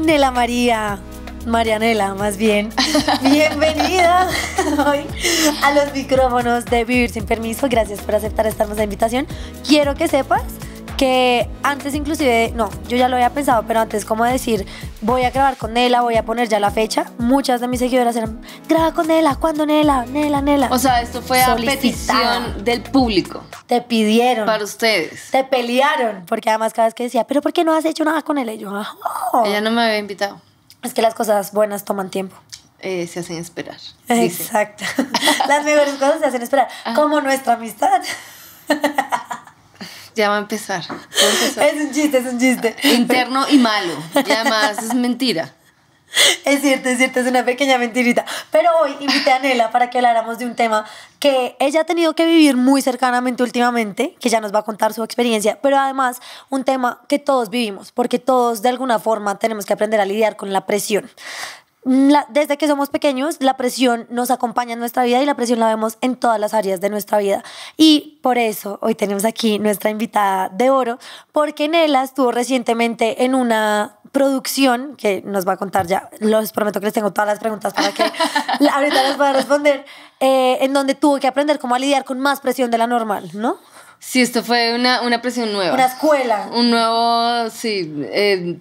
Nela María. Marianela, más bien. Bienvenida hoy a los micrófonos de Vivir sin Permiso. Gracias por aceptar esta hermosa invitación. Quiero que sepas que antes inclusive, no, yo ya lo había pensado, pero antes como decir, voy a grabar con Nela, voy a poner ya la fecha, muchas de mis seguidoras eran, graba con Nela, ¿cuándo Nela? Nela, Nela. O sea, esto fue a petición del público. Te pidieron. Para ustedes. Te pelearon, porque además cada vez que decía, pero ¿por qué no has hecho nada con él? Y yo, Ella no me había invitado. Es que las cosas buenas toman tiempo. Eh, se hacen esperar. Exacto. las mejores cosas se hacen esperar, como nuestra amistad. Ya va a empezar. Es un chiste, es un chiste. Interno y malo. Y además es mentira. Es cierto, es cierto, es una pequeña mentirita. Pero hoy invité a Nela para que habláramos de un tema que ella ha tenido que vivir muy cercanamente últimamente, que ya nos va a contar su experiencia, pero además un tema que todos vivimos, porque todos de alguna forma tenemos que aprender a lidiar con la presión desde que somos pequeños, la presión nos acompaña en nuestra vida y la presión la vemos en todas las áreas de nuestra vida. Y por eso hoy tenemos aquí nuestra invitada de oro, porque Nela estuvo recientemente en una producción que nos va a contar ya. Los prometo que les tengo todas las preguntas para que ahorita las pueda responder, eh, en donde tuvo que aprender cómo lidiar con más presión de la normal, ¿no? Sí, esto fue una, presión nueva. Una escuela. Un nuevo, sí, eh,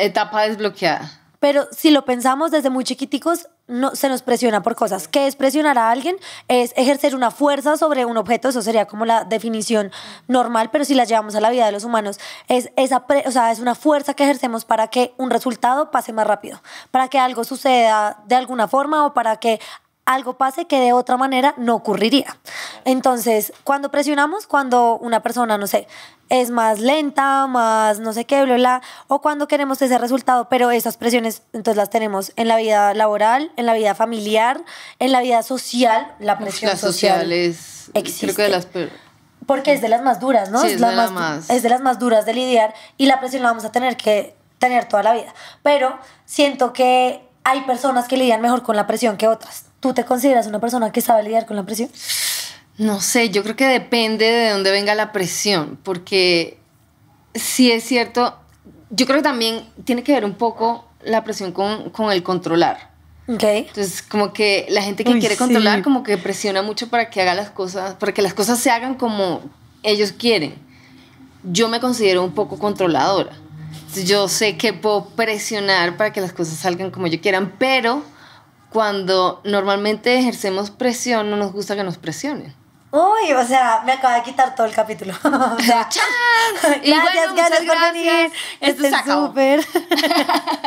etapa desbloqueada. Pero si lo pensamos desde muy chiquiticos, no, se nos presiona por cosas. ¿Qué es presionar a alguien? Es ejercer una fuerza sobre un objeto, eso sería como la definición normal, pero si la llevamos a la vida de los humanos, es, esa es una fuerza que ejercemos para que un resultado pase más rápido, para que algo suceda de alguna forma o para que algo pase que de otra manera no ocurriría. Entonces, cuando presionamos, cuando una persona, no sé, es más lenta, más no sé qué, bla, o cuando queremos ese resultado, pero esas presiones entonces las tenemos en la vida laboral, en la vida familiar, en la vida social, la presión social, es, que de las porque es de las más duras, ¿no? es, es de las más duras de lidiar y la presión la vamos a tener que tener toda la vida. Pero siento que hay personas que lidian mejor con la presión que otras. ¿Tú te consideras una persona que sabe lidiar con la presión? No sé, yo creo que depende de dónde venga la presión, porque si es cierto, yo creo que también tiene que ver un poco la presión con, el controlar. Okay. Entonces, como que la gente que quiere controlar, como que presiona mucho para que haga las cosas, para que las cosas se hagan como ellos quieren. Yo me considero un poco controladora. yo sé que puedo presionar para que las cosas salgan como yo quieran, pero cuando normalmente ejercemos presión, no nos gusta que nos presionen. Uy, o sea, me acaba de quitar todo el capítulo. gracias, gracias por venir. Esto es este súper.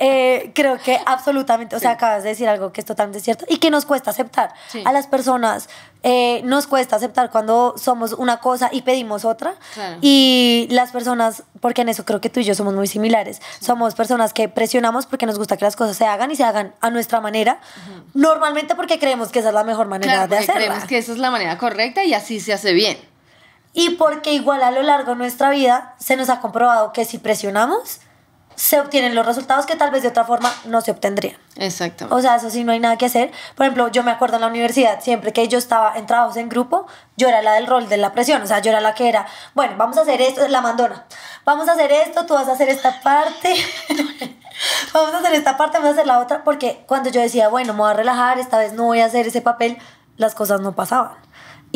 Eh, creo que absolutamente, o sea, acabas de decir algo que es totalmente cierto y que nos cuesta aceptar. A las personas eh, nos cuesta aceptar cuando somos una cosa y pedimos otra. Y las personas, porque en eso creo que tú y yo somos muy similares, somos personas que presionamos porque nos gusta que las cosas se hagan y se hagan a nuestra manera, normalmente porque creemos que esa es la mejor manera de hacerlo. Creemos que esa es la manera correcta y así se hace bien. Y porque igual a lo largo de nuestra vida se nos ha comprobado que si presionamos, se obtienen los resultados que tal vez de otra forma no se obtendrían. Exactamente. O sea, eso sí, no hay nada que hacer. Por ejemplo, yo me acuerdo en la universidad, siempre que yo estaba en trabajos en grupo, yo era la del rol de la presión, o sea, yo era la que era, bueno, vamos a hacer esto, la mandona, vamos a hacer esto, tú vas a hacer esta parte. vamos a hacer esta parte, vamos a hacer la otra, porque cuando yo decía, bueno, me voy a relajar, esta vez no voy a hacer ese papel, las cosas no pasaban.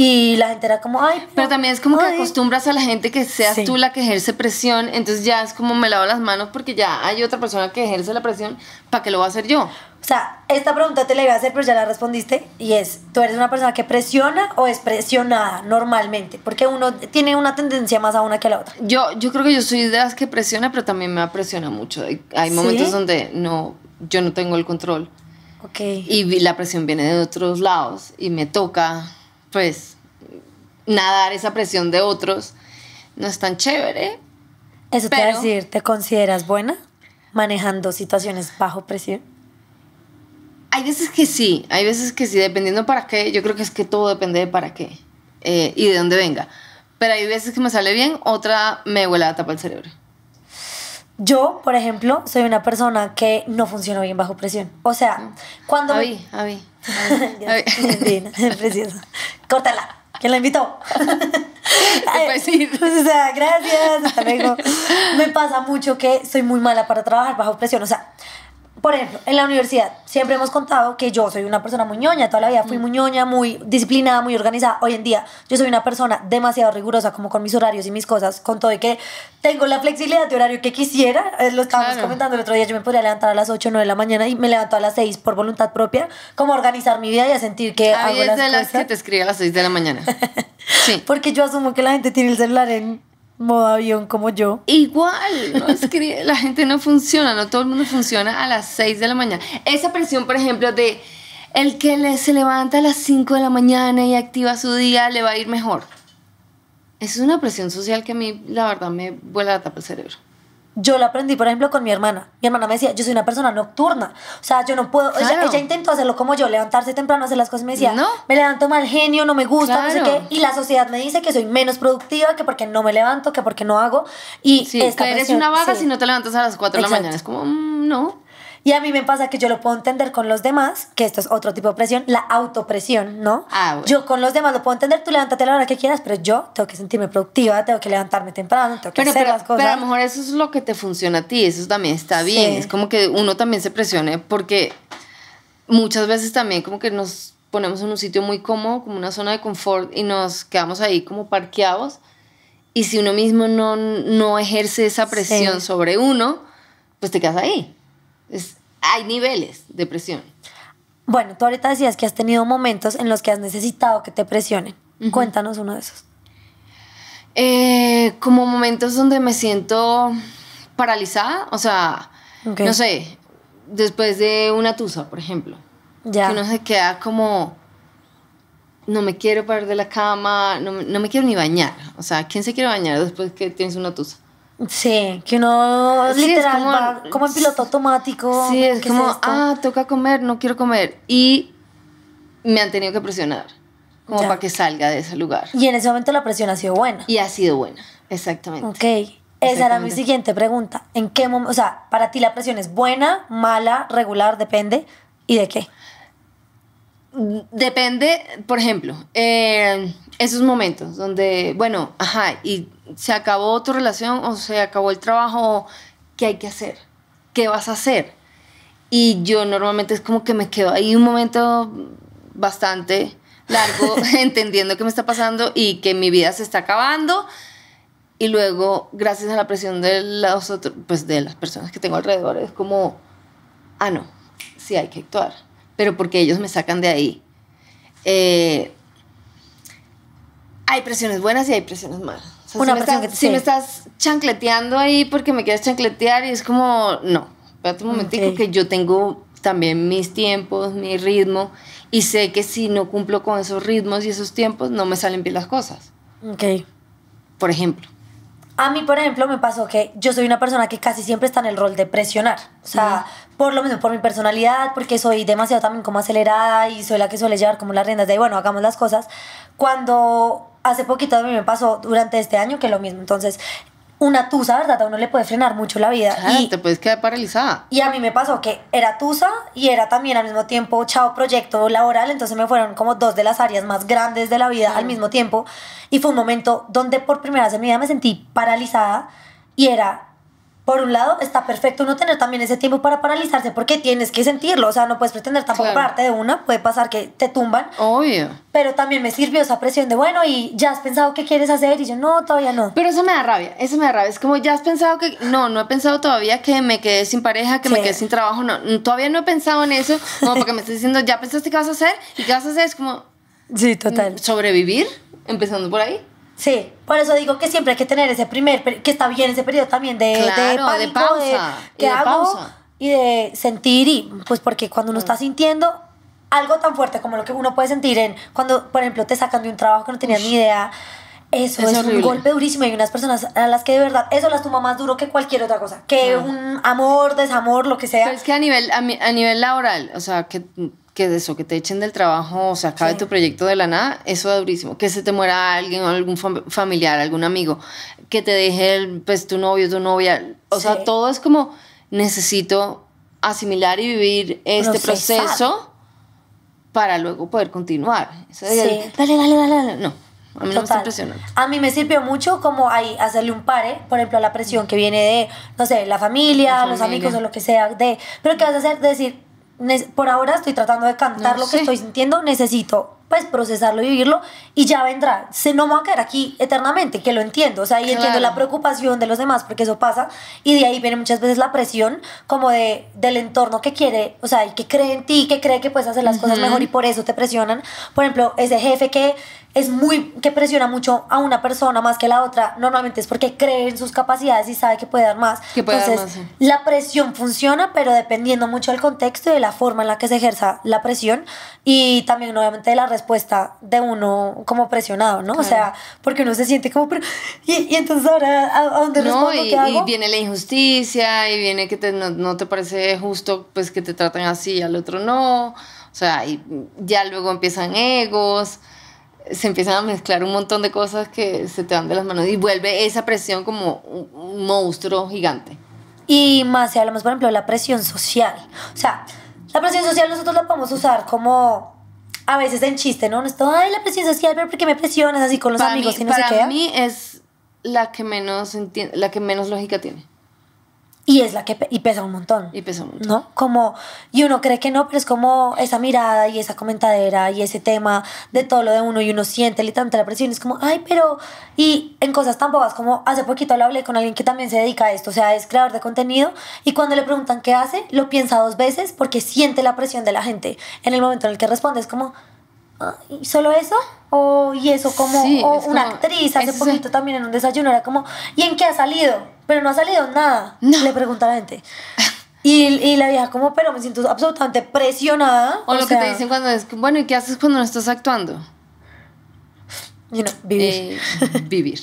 Y la gente era como, ay. Pero, también es como que acostumbras a la gente que seas tú la que ejerce presión, entonces ya es como me lavo las manos porque ya hay otra persona que ejerce la presión, ¿para qué lo voy a hacer yo? O sea, esta pregunta te la iba a hacer, pero ya la respondiste, y es, ¿tú eres una persona que presiona o es presionada normalmente? Porque uno tiene una tendencia más a una que a la otra. Yo, yo creo que yo soy de las que presiona, pero también me presiona mucho. Hay momentos donde no, yo no tengo el control. Ok. Y la presión viene de otros lados y me toca pues nadar esa presión de otros no es tan chévere. Eso te va a decir, ¿te consideras buena manejando situaciones bajo presión? Hay veces que sí, hay veces que sí, dependiendo para qué. Yo creo que es que todo depende de para qué eh, y de dónde venga. Pero hay veces que me sale bien, otra me huele a tapa el cerebro. Yo, por ejemplo, soy una persona que no funciona bien bajo presión. O sea, cuando... mí, a mí. es preciosa. Córtala. ¿Quién la invitó? Pues pues, o sea, gracias, Me pasa mucho que soy muy mala para trabajar bajo presión. O sea, por ejemplo, en la universidad siempre hemos contado que yo soy una persona muy ñoña, toda la vida fui mm. muy ñoña, muy disciplinada, muy organizada. Hoy en día yo soy una persona demasiado rigurosa como con mis horarios y mis cosas, con todo y que tengo la flexibilidad de horario que quisiera. lo estábamos comentando el otro día, yo me podría levantar a las 8 o 9 de la mañana y me levanto a las 6 por voluntad propia, como organizar mi vida y a sentir que... Ah, hago las de las te escribe a las 6 de la mañana. sí. Porque yo asumo que la gente tiene el celular en modo avión como yo. Igual, la gente no funciona, no todo el mundo funciona a las 6 de la mañana. Esa presión, por ejemplo, de el que se levanta a las 5 de la mañana y activa su día, le va a ir mejor. esa Es una presión social que a mí, la verdad, me vuela la tapa el cerebro. Yo lo aprendí, por ejemplo, con mi hermana. Mi hermana me decía, yo soy una persona nocturna. O sea, yo no puedo. Ella, ella, intentó hacerlo como yo, levantarse temprano, hacer las cosas. Me decía, no. me levanto mal genio, no me gusta, no sé qué. Y la sociedad me dice que soy menos productiva, que porque no me levanto, que porque no hago. Y sí, que eres una vaga si no te levantas a las 4 de la mañana. Es como, mm, no. Y a mí me pasa que yo lo puedo entender con los demás, que esto es otro tipo de presión, la autopresión, ¿no? Ah, yo con los demás lo puedo entender, tú levántate la hora que quieras, pero yo tengo que sentirme productiva, tengo que levantarme temprano, tengo que hacer las cosas. Pero a lo mejor eso es lo que te funciona a ti, eso también está bien. Es como que uno también se presione porque muchas veces también como que nos ponemos en un sitio muy cómodo, como una zona de confort, y nos quedamos ahí como parqueados. Y si uno mismo no, no ejerce esa presión sobre uno, pues te quedas ahí. Es, hay niveles de presión. Bueno, tú ahorita decías que has tenido momentos en los que has necesitado que te presionen. Cuéntanos uno de esos. Eh, como momentos donde me siento paralizada, o sea, no sé, después de una tusa, por ejemplo. Que uno se queda como, no me quiero parar de la cama, no, no, me quiero ni bañar. O sea, ¿quién se quiere bañar después que tienes una tusa? Sí, que uno literal como, va en piloto automático. Sí, es como, ah, toca comer, no quiero comer. Y me han tenido que presionar, como para que salga de ese lugar. Y en ese momento la presión ha sido buena. Y ha sido buena, exactamente. Ok. Esa era mi siguiente pregunta. ¿En qué momento, o sea, para ti la presión es buena, mala, regular, depende? ¿Y de qué? Depende, por ejemplo, eh, esos momentos donde, bueno, ajá, y se acabó tu relación o se acabó el trabajo, ¿qué hay que hacer? ¿Qué vas a hacer? Y yo normalmente es como que me quedo ahí un momento bastante largo entendiendo qué me está pasando y que mi vida se está acabando. Y luego, gracias a la presión de, los otros, pues de las personas que tengo alrededor, es como, ah, no, sí hay que actuar, pero porque ellos me sacan de ahí. Eh, hay presiones buenas y hay presiones malas si, me estás, chancleteando ahí porque me quieres chancletear y es como, no, espérate un momentico que yo tengo también mis tiempos, mi ritmo y sé que si no cumplo con esos ritmos y esos tiempos no me salen bien las cosas. Ok. Por ejemplo. A mí, por ejemplo, me pasó que yo soy una persona que casi siempre está en el rol de presionar. O sea, por lo menos por mi personalidad, porque soy demasiado también como acelerada y soy la que suele llevar como las riendas de, bueno, hagamos las cosas. Cuando hace poquito a mí me pasó durante este año que lo mismo. Entonces, una tusa, ¿verdad? A uno le puede frenar mucho la vida. y te puedes quedar paralizada. Y a mí me pasó que era tusa y era también al mismo tiempo chao proyecto laboral, entonces me fueron como dos de las áreas más grandes de la vida al mismo tiempo. Y fue un momento donde por primera vez en mi vida me sentí paralizada y era por un lado, está perfecto no tener también ese tiempo para paralizarse porque tienes que sentirlo. O sea, no puedes pretender tampoco pararte parte de una. Puede pasar que te tumban. Obvio. Pero también me sirvió esa presión de, bueno, y ya has pensado qué quieres hacer. Y yo, no, todavía no. Pero eso me da rabia. Eso me da rabia. Es como, ya has pensado que. No, no he pensado todavía que me quedé sin pareja, que me quedé sin trabajo. No, mm, todavía no he pensado en eso. No, porque me estás diciendo, ya pensaste qué vas a hacer y qué vas a hacer. Es como. Sí, total. Sobrevivir, empezando por ahí. Sí, por eso digo que siempre hay que tener ese primer, que está bien ese periodo también de, de, pausa. De, y de Y de sentir, y pues porque cuando uno está mm. sintiendo algo tan fuerte como lo que uno puede sentir en cuando, por ejemplo, te sacan de un trabajo que no tenías ni idea, eso es, un golpe durísimo. Hay unas personas a las que de verdad eso las toma más duro que cualquier otra cosa, que un amor, desamor, lo que sea. Pero es que a nivel, a, a nivel laboral, o sea, que que de eso, que te echen del trabajo, o se acabe tu proyecto de la nada, eso es durísimo. Que se te muera alguien, algún familiar, algún amigo, que te deje pues, tu novio, tu novia. O sea, todo es como necesito asimilar y vivir este proceso para luego poder continuar. sí. dale, dale, dale, No. A mí, No me a mí me sirvió mucho como ahí hacerle un pare, por ejemplo, a la presión que viene de, no sé, la familia, la familia, los amigos o lo que sea, de, pero ¿qué vas a hacer? Decir, por ahora estoy tratando de cantar lo que estoy sintiendo, necesito pues procesarlo y vivirlo y ya vendrá. Se no me va a quedar aquí eternamente, que lo entiendo, o sea, y entiendo la preocupación de los demás porque eso pasa y de ahí viene muchas veces la presión como de del entorno que quiere, o sea, y que cree en ti, que cree que puedes hacer las cosas mejor y por eso te presionan. Por ejemplo, ese jefe que es muy, que presiona mucho a una persona más que a la otra, normalmente es porque cree en sus capacidades y sabe que puede dar más. puede Entonces, la presión funciona, pero dependiendo mucho del contexto y de la forma en la que se ejerza la presión y también obviamente de la respuesta de uno como presionado, ¿no? O sea, porque uno se siente como, y, entonces ahora, ¿a, dónde no, respondo? Y, y viene la injusticia y viene que no, te parece justo pues que te tratan así y al otro no. O sea, y ya luego empiezan egos se empiezan a mezclar un montón de cosas que se te dan de las manos y vuelve esa presión como un, monstruo gigante. Y más si hablamos, por ejemplo, de la presión social. O sea, la presión social nosotros la podemos usar como a veces en chiste, ¿no? No todo, ay, la presión social, pero ¿por qué me presionas así con los amigos mí, y no Para mí es la que menos la que menos lógica tiene y es la que y pesa un montón. Y pesa un montón. ¿No? Como, y uno cree que no, pero es como esa mirada y esa comentadera y ese tema de todo lo de uno y uno siente literalmente la presión. Es como, ay, pero, y en cosas tan bobas como hace poquito lo hablé con alguien que también se dedica a esto, o sea, es creador de contenido y cuando le preguntan qué hace, lo piensa dos veces porque siente la presión de la gente. En el momento en el que responde es como, solo eso? O, y eso como, una actriz hace poquito también en un desayuno era como, ¿y en qué ha salido? Pero no ha salido nada, le pregunta la gente. Y, la vieja como, pero me siento absolutamente presionada. O, lo que te dicen cuando es, bueno, ¿y qué haces cuando no estás actuando? vivir. Eh, vivir.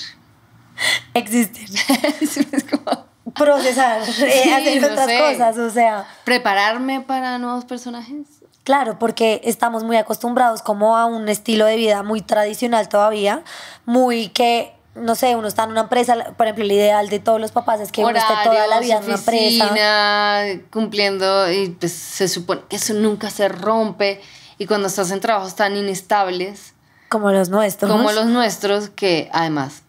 Existir. es como... Procesar, eh, hacer otras cosas, o sea. Prepararme para nuevos personajes. Claro, porque estamos muy acostumbrados como a un estilo de vida muy tradicional todavía, muy que no sé, uno está en una empresa, por ejemplo, el ideal de todos los papás es que uno esté toda la vida en una empresa. Cumpliendo, y pues, se supone que eso nunca se rompe. Y cuando estás en trabajos tan inestables. Como los nuestros. Como los nuestros, que además,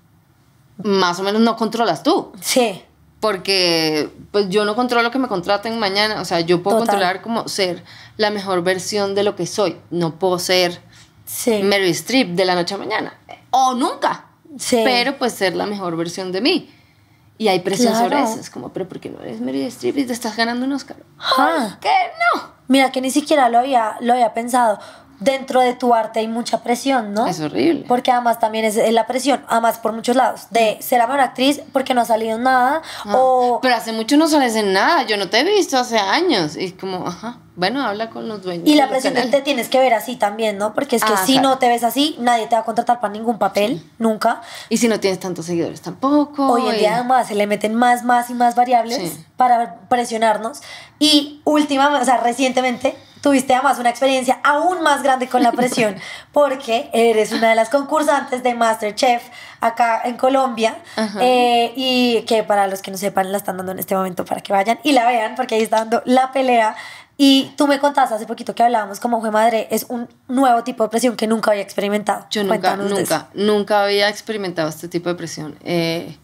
más o menos no controlas tú. Sí. Porque pues yo no controlo que me contraten mañana. O sea, yo puedo controlar como ser la mejor versión de lo que soy. No puedo ser sí. Mary Streep de la noche a mañana. O nunca. Sí. Pero pues ser la mejor versión de mí. Y hay presión sobre eso. Es como, pero ¿por qué no eres Mary Streep y te estás ganando un Oscar? Ah. ¿Por qué no? Mira que ni siquiera lo había, lo había pensado dentro de tu arte hay mucha presión, ¿no? Es horrible. Porque además también es la presión, además por muchos lados, de mm. ser la mejor actriz porque no ha salido nada ah. o... Pero hace mucho no sales en nada, yo no te he visto hace años y como, ajá. Bueno, habla con los dueños. Y la presión te tienes que ver así también, ¿no? Porque es que ah, si no te ves así, nadie te va a contratar para ningún papel, nunca. Y si no tienes tantos seguidores tampoco. Hoy en día además se le meten más, más y más variables para presionarnos. Y última, o sea, recientemente tuviste además una experiencia aún más grande con la presión, porque eres una de las concursantes de MasterChef acá en Colombia, eh, y que para los que no sepan la están dando en este momento para que vayan y la vean, porque ahí está dando la pelea y tú me contaste hace poquito que hablábamos como fue madre, es un nuevo tipo de presión que nunca había experimentado. Yo nunca, nunca, nunca había experimentado este tipo de presión. Eh,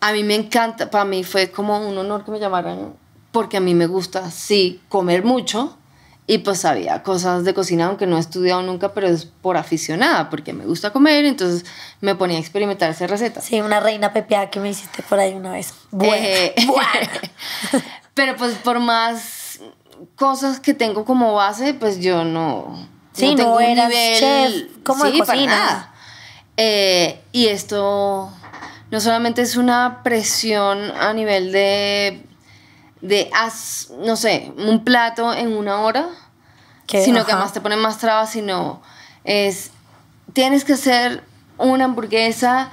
a mí me encanta, para mí fue como un honor que me llamaran, porque a mí me gusta, sí, comer mucho, y pues sabía cosas de cocina, aunque no he estudiado nunca, pero es por aficionada, porque me gusta comer, entonces me ponía a experimentar esas recetas. Sí, una reina pepeada que me hiciste por ahí una vez. Bueno, eh, bueno. pero pues por más cosas que tengo como base, pues yo no. no, tengo nivel, como eh, y esto no solamente es una presión a nivel de. de no sé, un plato en una hora, sino que además te ponen más trabas, sino es. tienes que hacer una hamburguesa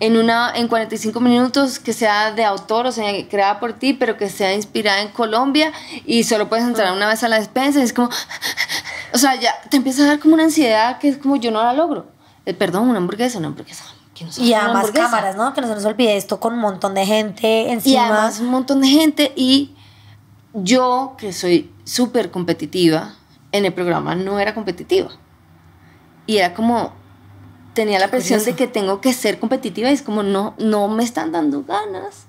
en, una, en 45 minutos que sea de autor, o sea, creada por ti, pero que sea inspirada en Colombia y solo puedes entrar ah. una vez a la despensa y es como, o sea, ya te empieza a dar como una ansiedad que es como yo no la logro. Eh, perdón, una hamburguesa, una hamburguesa. y además cámaras, ¿no? Que no se nos olvide esto con un montón de gente encima. Y además un montón de gente y yo que soy súper competitiva, en el programa no era competitiva. Y era como, tenía la presión de que tengo que ser competitiva y es como no, no me están dando ganas.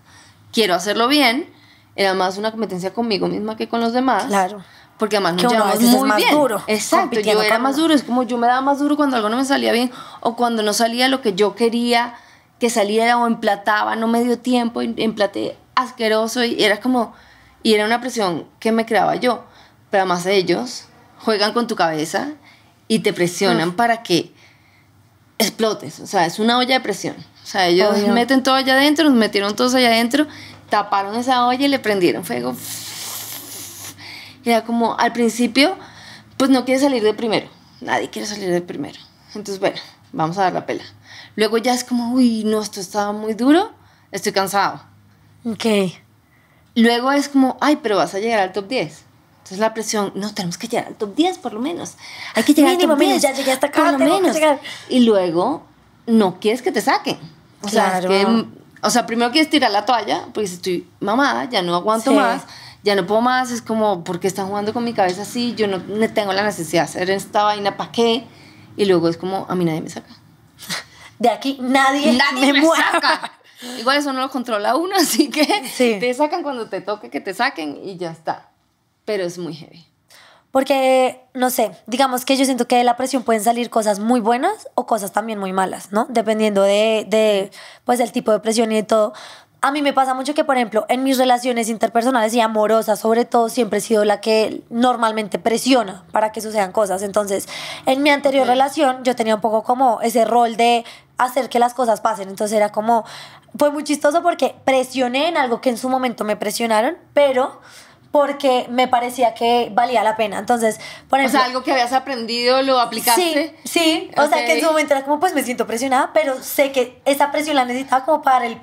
Quiero hacerlo bien. Era más una competencia conmigo misma que con los demás. Claro. Porque además nos llevamos muy Duro, Exacto, yo era más duro. Es como yo me daba más duro cuando algo no me salía bien o cuando no salía lo que yo quería que saliera o emplataba, no me dio tiempo, em, emplaté asqueroso y era como, y era una presión que me creaba yo. Pero además ellos juegan con tu cabeza y te presionan para que explotes, o sea, es una olla de presión. O sea, ellos meten todo allá adentro, nos metieron todos allá adentro, taparon esa olla y le prendieron fuego. era como, al principio, pues no quiere salir de primero, nadie quiere salir de primero. Entonces, bueno, vamos a dar la pela. Luego ya es como, uy, no, esto estaba muy duro, estoy cansado. Ok. Luego es como, ay, pero vas a llegar al top 10 es la presión, no, tenemos que llegar al top 10 por lo menos. Hay que llegar Mínimo, al top ya llegué hasta acá, por lo menos. Y luego no quieres que te saquen. O claro. sea, que, o sea, primero quieres tirar la toalla, porque estoy mamada, ya no aguanto más, ya no puedo más, es como, porque qué están jugando con mi cabeza así? Yo no tengo la necesidad de hacer esta vaina, ¿para qué? Y luego es como, a mí nadie me saca. De aquí nadie, me, saca. Igual eso no lo controla uno, así que te sacan cuando te toque que te saquen y ya está pero es muy heavy. Porque, no sé, digamos que yo siento que de la presión pueden salir cosas muy buenas o cosas también muy malas, ¿no? Dependiendo de, de pues, el tipo de presión y de todo. A mí me pasa mucho que, por ejemplo, en mis relaciones interpersonales y amorosas, sobre todo, siempre he sido la que normalmente presiona para que sucedan cosas. Entonces, en mi anterior relación, yo tenía un poco como ese rol de hacer que las cosas pasen. Entonces, era como. Fue muy chistoso porque presioné en algo que en su momento me presionaron, pero porque me parecía que valía la pena. Entonces, por ejemplo, O sea, algo que habías aprendido, lo aplicaste. Sí, sí. O sea, que en su momento era como, pues me siento presionada, pero sé que esa presión la necesitaba como para el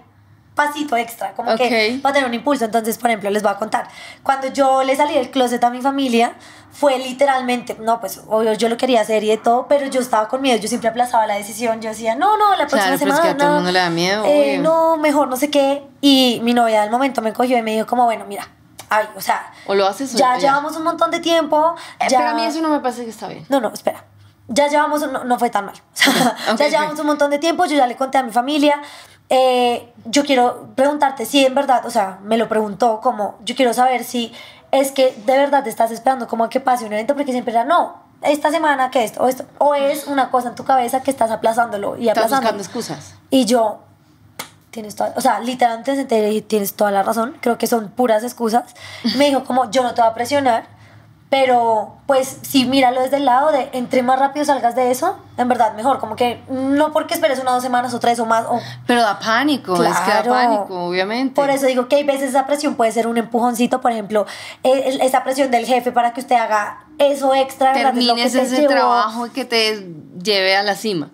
pasito extra, como que para tener un impulso. Entonces, por ejemplo, les voy a contar. Cuando yo le salí del closet a mi familia, fue literalmente, no, pues obvio, yo lo quería hacer y de todo, pero yo estaba con miedo, yo siempre aplazaba la decisión, yo decía, no, no, la próxima claro, semana. Pero es que a todo el mundo le da miedo. Eh, no, mejor no sé qué. Y mi novia del momento me cogió y me dijo como, bueno, mira, Ay, o sea. ya, llevamos un montón de tiempo. Eh, pero a mí eso no me parece que está bien. No, no, espera. Ya llevamos, no, fue tan mal. ya llevamos un montón de tiempo, yo ya le conté a mi familia. Eh, yo quiero preguntarte si en verdad, o sea, me lo preguntó como, yo quiero saber si es que de verdad te estás esperando como a que pase un evento, porque siempre era, no, esta semana que esto, o esto, o es una cosa en tu cabeza que estás aplazándolo y aplazando. Estás buscando excusas. Y yo, tienes o sea, literalmente tienes toda la razón, creo que son puras excusas. Me dijo como, yo no te voy a presionar, pero pues si míralo desde el lado de entre más rápido salgas de eso, en verdad mejor. Como que no porque esperes una, dos semanas o tres o más. Pero da pánico, claro. es que da pánico, obviamente. Por eso digo que hay veces esa presión puede ser un empujoncito, por ejemplo, esa presión del jefe para que usted haga eso extra. Termines es ese llevó. trabajo que te lleve a la cima,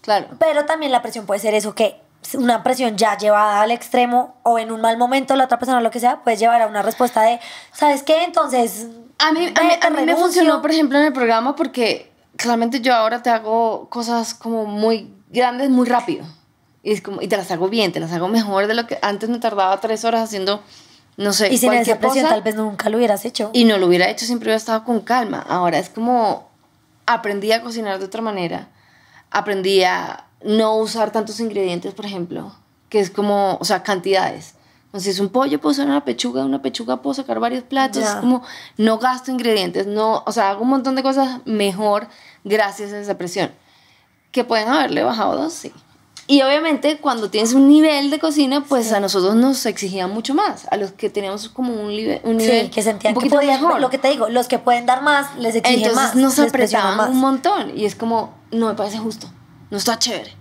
claro. Pero también la presión puede ser eso que una presión ya llevada al extremo o en un mal momento la otra persona lo que sea puede llevar a una respuesta de sabes qué entonces a mí, a me funcionó por ejemplo en el programa porque claramente yo ahora te hago cosas como muy grandes muy rápido y es como y te las hago bien te las hago mejor de lo que antes me tardaba tres horas haciendo no sé y sin esa presión tal vez nunca lo hubieras hecho y no lo hubiera hecho siempre hubiera estado con calma ahora es como aprendí a cocinar de otra manera aprendí a no usar tantos ingredientes, por ejemplo, que es como, o sea, cantidades. Entonces, si es un pollo, puedo usar una pechuga, una pechuga puedo sacar varios platos. Es como, no gasto ingredientes, no, o sea, hago un montón de cosas mejor gracias a esa presión. Que pueden haberle bajado dos, sí. Y obviamente cuando tienes un nivel de cocina, pues a nosotros nos exigían mucho más, a los que teníamos como un, nivel... que sentían poquito que lo que te digo, los que pueden dar más, les exigen más. Entonces nos apretaban más. un montón y es como, no me parece justo no está chévere.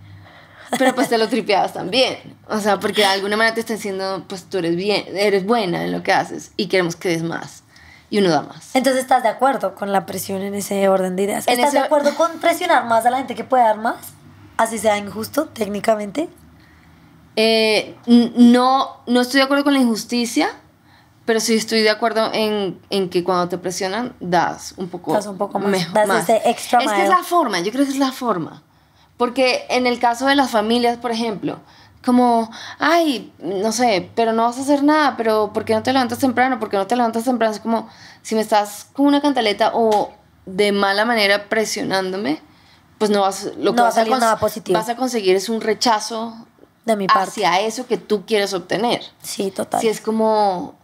Pero pues te lo tripeabas también. O sea, porque de alguna manera te están diciendo, pues tú eres bien, eres buena en lo que haces y queremos que des más. Y uno da más. Entonces, ¿estás de acuerdo con la presión en ese orden de ideas? ¿Estás de acuerdo con presionar más a la gente que puede dar más? Así sea injusto técnicamente. Eh, no, no estoy de acuerdo con la injusticia, pero sí estoy de acuerdo en, en que cuando te presionan, das un poco, das un poco más. más. extra es que es la forma, yo creo que es la forma. Porque en el caso de las familias, por ejemplo, como, ay, no sé, pero no vas a hacer nada, pero ¿por qué no te levantas temprano? ¿Por qué no te levantas temprano? Es como, si me estás con una cantaleta o de mala manera presionándome, pues no vas, lo que vas, a vas a conseguir es un rechazo de mi parte. hacia eso que tú quieres obtener. Sí, total. Si es como,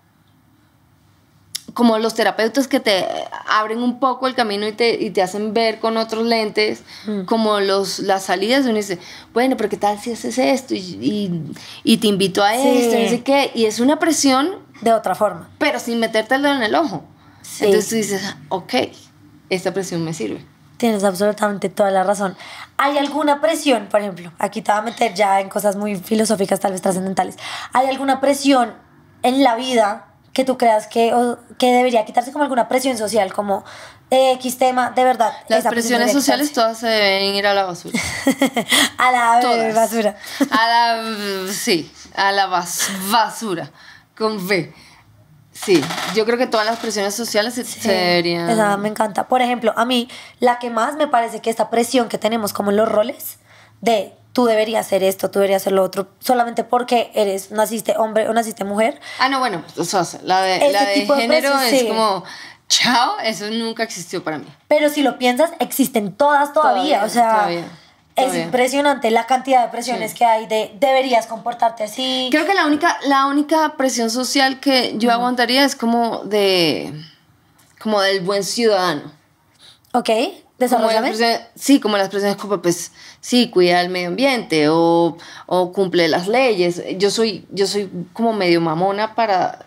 como los terapeutas que te abren un poco el camino y te, y te hacen ver con otros lentes, mm. como los, las salidas, uno dice, bueno, pero ¿qué tal si haces esto? Y, y, te invito a esto, Y es una presión. De otra forma. Pero sin meterte el dedo en el ojo. Entonces tú dices, ok, esta presión me sirve. Tienes absolutamente toda la razón. ¿Hay alguna presión, por ejemplo? Aquí te voy a meter ya en cosas muy filosóficas, tal vez trascendentales. ¿Hay alguna presión en la vida que tú creas que, que debería quitarse como alguna presión social, como eh, X tema, de verdad. Las presiones sociales todas se deben ir a la basura. a la basura. a la, sí, a la basura, con B. Sí, yo creo que todas las presiones sociales serían me encanta. Por ejemplo, a mí la que más me parece que esta presión que tenemos como en los roles de tú deberías hacer esto, tú deberías hacer lo otro, solamente porque eres, naciste hombre o naciste mujer. Ah, no, bueno, pues, o sea, la de, género es como, chao, eso nunca existió para mí. Pero si lo piensas, existen todas todavía, o sea... Es impresionante la cantidad de presiones que hay de deberías comportarte así. Creo que la única, la única presión social que yo aguantaría es como de como del buen ciudadano. Ok. Desarrollame. sí, como las presiones como, pues, sí, cuida el medio ambiente o, cumple las leyes. Yo soy, yo soy como medio mamona para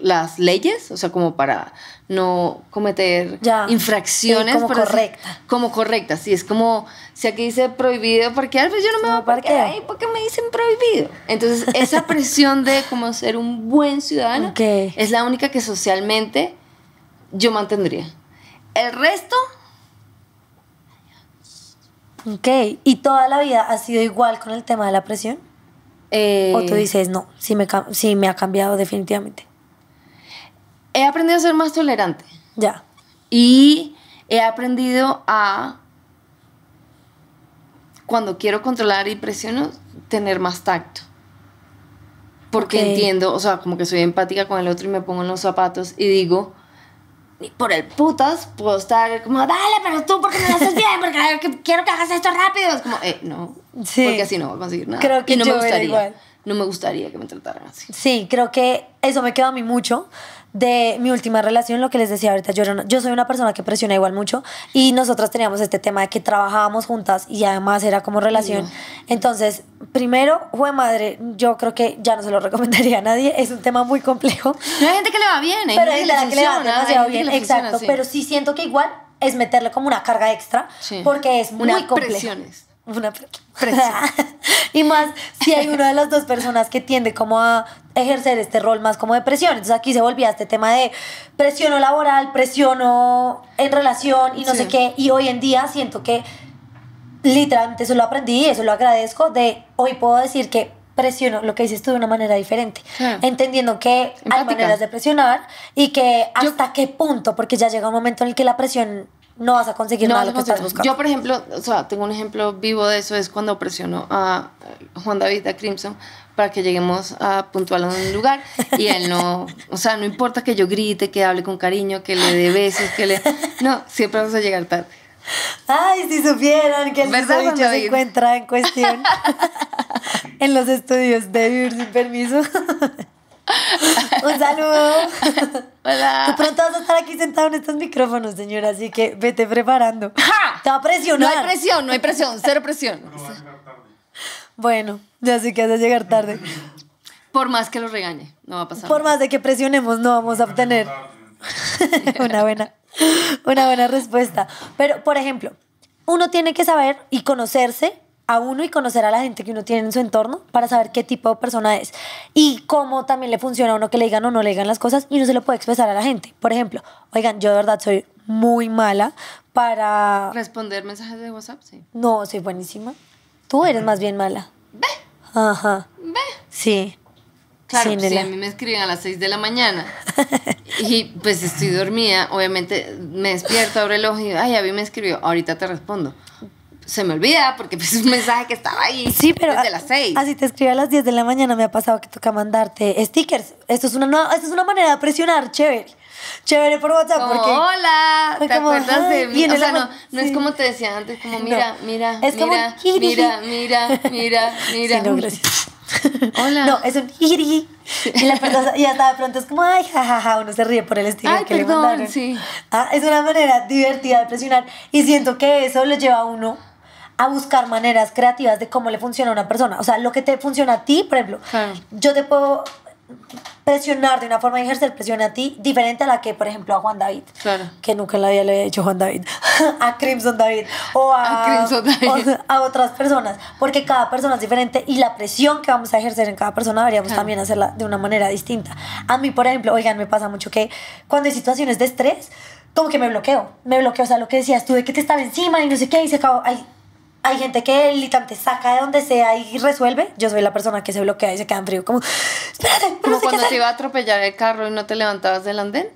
las leyes, o sea, como para no cometer infracciones. como correcta. como correcta, sí, es como, si aquí dice prohibido parquear, pues yo no me voy a parquear porque me dicen prohibido. Entonces, esa presión de como ser un buen ciudadano es la única que socialmente yo mantendría. El resto Ok, ¿y toda la vida ha sido igual con el tema de la presión? Eh, ¿O tú dices, no, sí me, me ha cambiado definitivamente? He aprendido a ser más tolerante. Ya. Y he aprendido a, cuando quiero controlar y presiono, tener más tacto. Porque entiendo, o sea, como que soy empática con el otro y me pongo en los zapatos y digo, por el putas puedo estar como, dale, pero tú, porque me lo haces bien? Porque quiero que hagas esto rápido. Es como, eh, no. Sí. Porque así no voy a conseguir nada. Creo que y no me gustaría. No me gustaría que me trataran así. Sí, creo que eso me queda a mí mucho de mi última relación, lo que les decía ahorita, yo, yo soy una persona que presiona igual mucho y nosotras teníamos este tema de que trabajábamos juntas y además era como relación. Entonces, primero, fue madre, yo creo que ya no se lo recomendaría a nadie, es un tema muy complejo. hay gente que le va bien, ¿eh? Pero hay que le va bien, exacto, pero sí siento que igual es meterle como una carga extra porque es muy, complejo. Una y más si hay una de las dos personas que tiende como a ejercer este rol más como de presión. Entonces aquí se volvía este tema de presión laboral, presión en relación y no sé qué. Y hoy en día siento que literalmente eso lo aprendí y eso lo agradezco. De hoy puedo decir que presiono lo que dices tú de una manera diferente, entendiendo que hay maneras de presionar y que hasta qué punto, porque ya llega un momento en el que la presión no vas a conseguir nada nada lo que estás buscando. Yo, por ejemplo, o sea, tengo un ejemplo vivo de eso, es cuando presionó a Juan David de Crimson para que lleguemos a puntual a un lugar y él no, o sea, no importa que yo grite, que hable con cariño, que le dé besos, que le... No, siempre vamos a llegar tarde. Ay, si supieran que el mejor se encuentra en cuestión en los estudios de vivir sin permiso. Un saludo. Hola. Tú pronto vas a estar aquí sentado en estos micrófonos, señora, así que vete preparando. ¡Ja! Te va a presionar. No hay presión, no hay presión, cero presión. Bueno, ya sé que hace llegar tarde. Por más que los regañe, no va a pasar. Por más de que presionemos, no vamos a obtener una, buena, una buena respuesta. Pero, por ejemplo, uno tiene que saber y conocerse a uno y conocer a la gente que uno tiene en su entorno para saber qué tipo de persona es y cómo también le funciona a uno que le digan o no le digan las cosas y no se lo puede expresar a la gente. Por ejemplo, oigan, yo de verdad soy muy mala para... Responder mensajes de WhatsApp, sí. No, soy buenísima. Tú eres más bien mala. Ve. Ajá. Ve. Sí. Claro, sí, pues, a mí me escriben a las 6 de la mañana y pues estoy dormida, obviamente me despierto, abro el ojo y, ay, a mí me escribió, ahorita te respondo. Se me olvida porque pues, es un mensaje que estaba ahí sí, pero desde a, las 6. Así te escribe a las 10 de la mañana, me ha pasado que toca mandarte stickers. Esto es una, esto es una manera de presionar, chévere chévere por WhatsApp. Como, porque hola, ¿te acuerdas de mí? O sea, no, no es como te decía antes, como mira, mira, es mira, mira, mira, mira, mira. Sí, no, gracias. Hola. No, es un hiri. Y la ya de pronto es como, ay, jajaja, uno se ríe por el estilo ay, que le mandaron. Sí. Ah, es una manera divertida de presionar y siento que eso le lleva a uno a buscar maneras creativas de cómo le funciona a una persona. O sea, lo que te funciona a ti, por ejemplo, yo te puedo presionar de una forma de ejercer presión a ti diferente a la que, por ejemplo, a Juan David. Claro. Que nunca la le había hecho Juan David. a Crimson David. O a, otras personas. Porque cada persona es diferente y la presión que vamos a ejercer en cada persona deberíamos también hacerla de una manera distinta. A mí, por ejemplo, oigan, me pasa mucho que cuando hay situaciones de estrés, como que me bloqueo. Me bloqueo. O sea, lo que decías tú de que te estaba encima y no sé qué y se acabó. Ay, hay gente que litante saca de donde sea y resuelve. Yo soy la persona que se bloquea y se queda en frío, como, cuando se iba a atropellar el carro y no te levantabas del andén